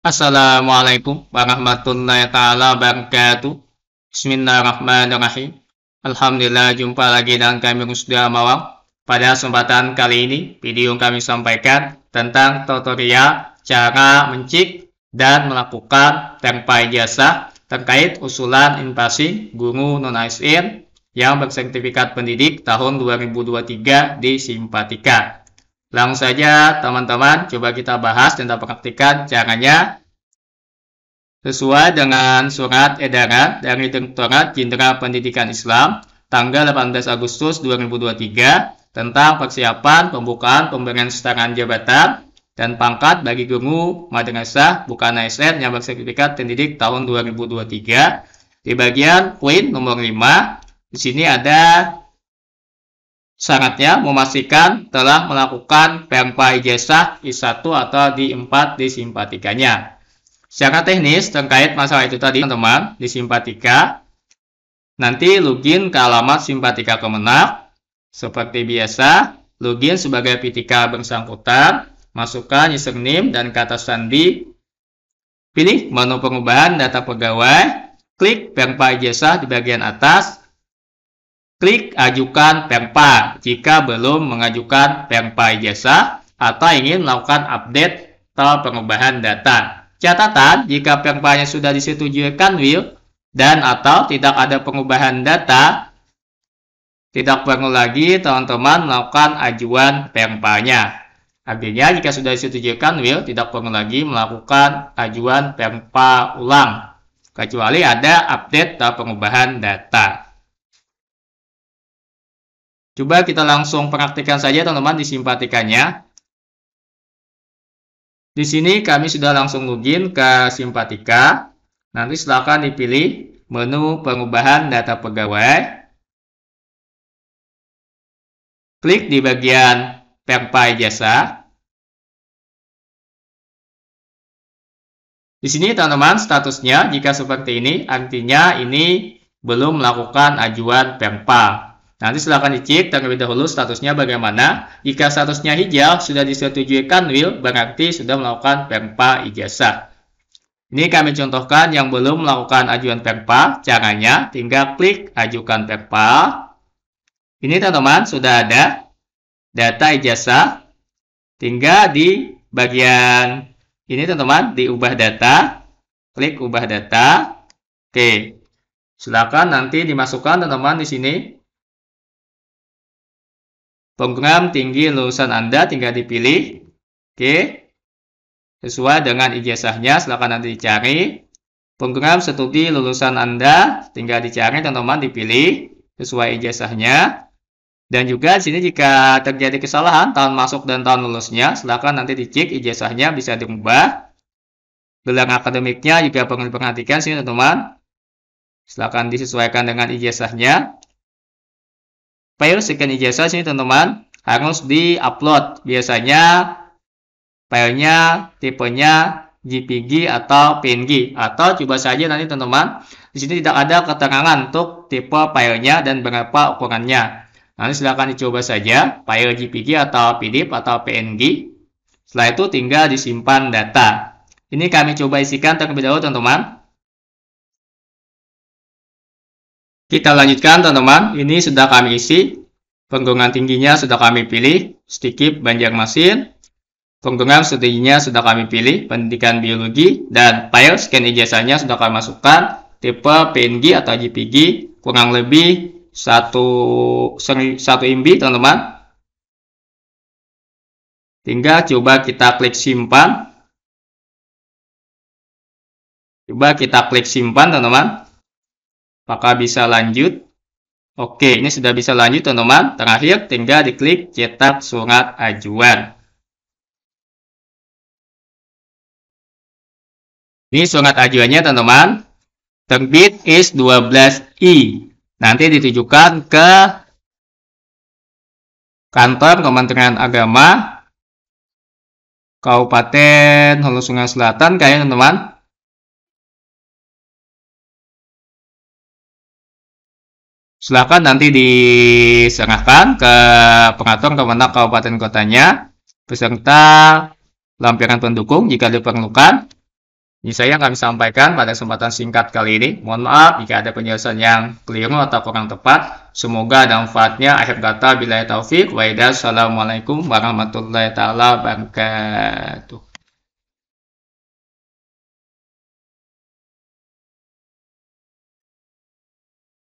Assalamualaikum warahmatullahi taala wabarakatuh. Bismillahirrahmanirrahim. Alhamdulillah jumpa lagi dengan kami Rusda Mawang. Pada kesempatan kali ini, video kami sampaikan tentang tutorial cara mencik dan melakukan tempai jasa terkait usulan invasi guru non ASN yang bersertifikat pendidik tahun 2023 di Simpatika. Langsung saja teman-teman coba kita bahas tentang kita praktikan caranya sesuai dengan surat edaran dari Direktorat Jenderal Pendidikan Islam tanggal 18 Agustus 2023 tentang persiapan pembukaan pemberian setaraan jabatan dan pangkat bagi guru madrasah bukan ASN yang bersertifikat pendidik tahun 2023 di bagian poin nomor 5 di sini ada Syaratnya memastikan telah melakukan PMPA ijazah I1 atau D4 di simpatikanya. Secara teknis terkait masalah itu tadi teman-teman di simpatika nanti login ke alamat simpatika Kemenak seperti biasa login sebagai PTK bersangkutan masukkan username dan kata sandi pilih menu pengubahan data pegawai klik PMPA ijazah di bagian atas Klik ajukan Pempa jika belum mengajukan Pempa ijazah atau ingin melakukan update atau pengubahan data. Catatan, jika Pempanya sudah disetujui Kanwil dan atau tidak ada pengubahan data, tidak perlu lagi teman-teman melakukan ajuan Pempanya. Artinya, jika sudah disetujui Kanwil, tidak perlu lagi melakukan ajuan Pempa ulang, kecuali ada update atau pengubahan data. Coba kita langsung praktikkan saja teman-teman di simpatikanya. Di sini kami sudah langsung login ke simpatika. Nanti silakan dipilih menu pengubahan data pegawai. Klik di bagian Perpai Jasa. Di sini teman-teman statusnya jika seperti ini artinya ini belum melakukan ajuan perpai. Nanti silahkan dicek terlebih dahulu statusnya bagaimana. Jika statusnya hijau sudah disetujui Kanwil, berarti sudah melakukan pempa ijazah. Ini kami contohkan yang belum melakukan ajuan pempa. caranya tinggal klik ajukan pempa. Ini teman-teman sudah ada data ijazah. Tinggal di bagian ini teman-teman diubah data, klik ubah data. Oke. Silakan nanti dimasukkan teman-teman di sini program tinggi lulusan Anda tinggal dipilih. Oke. Sesuai dengan ijazahnya silakan nanti dicari. Program studi lulusan Anda tinggal dicari teman-teman dipilih sesuai ijazahnya. Dan juga di sini jika terjadi kesalahan tahun masuk dan tahun lulusnya, silakan nanti dicek ijazahnya bisa diubah. Gelang akademiknya juga perlu diperhatikan sini teman-teman. Silakan disesuaikan dengan ijazahnya file scan ijazah sini teman-teman harus di-upload. Biasanya filenya tipenya JPG atau PNG atau coba saja nanti teman-teman di sini tidak ada keterangan untuk tipe filenya dan berapa ukurannya. Nanti silahkan dicoba saja file JPG atau PDF atau PNG. Setelah itu tinggal disimpan data. Ini kami coba isikan terlebih dahulu teman-teman. Kita lanjutkan teman-teman, ini sudah kami isi. Penggungan tingginya sudah kami pilih, Stikip Banjarmasin. Penggungan setingginya sudah kami pilih, pendidikan biologi, dan file scan ijazahnya sudah kami masukkan, tipe PNG atau JPG, kurang lebih 1, 1 MB teman-teman. Tinggal coba kita klik simpan. Coba kita klik simpan teman-teman. Maka bisa lanjut. Oke, ini sudah bisa lanjut teman-teman. Terakhir tinggal diklik cetak surat ajuan. Ini surat ajuannya teman-teman. Terbit is 12i. Nanti ditujukan ke kantor Kementerian Agama Kabupaten Hulu Sungai Selatan kayaknya teman-teman. Silahkan nanti diserahkan ke pengatur kemenang kabupaten kotanya beserta lampiran pendukung jika diperlukan. Ini saya kami sampaikan pada kesempatan singkat kali ini. Mohon maaf jika ada penjelasan yang keliru atau kurang tepat. Semoga ada manfaatnya. Akhir kata, bila taufik. Waidah. Assalamualaikum warahmatullahi taala wabarakatuh.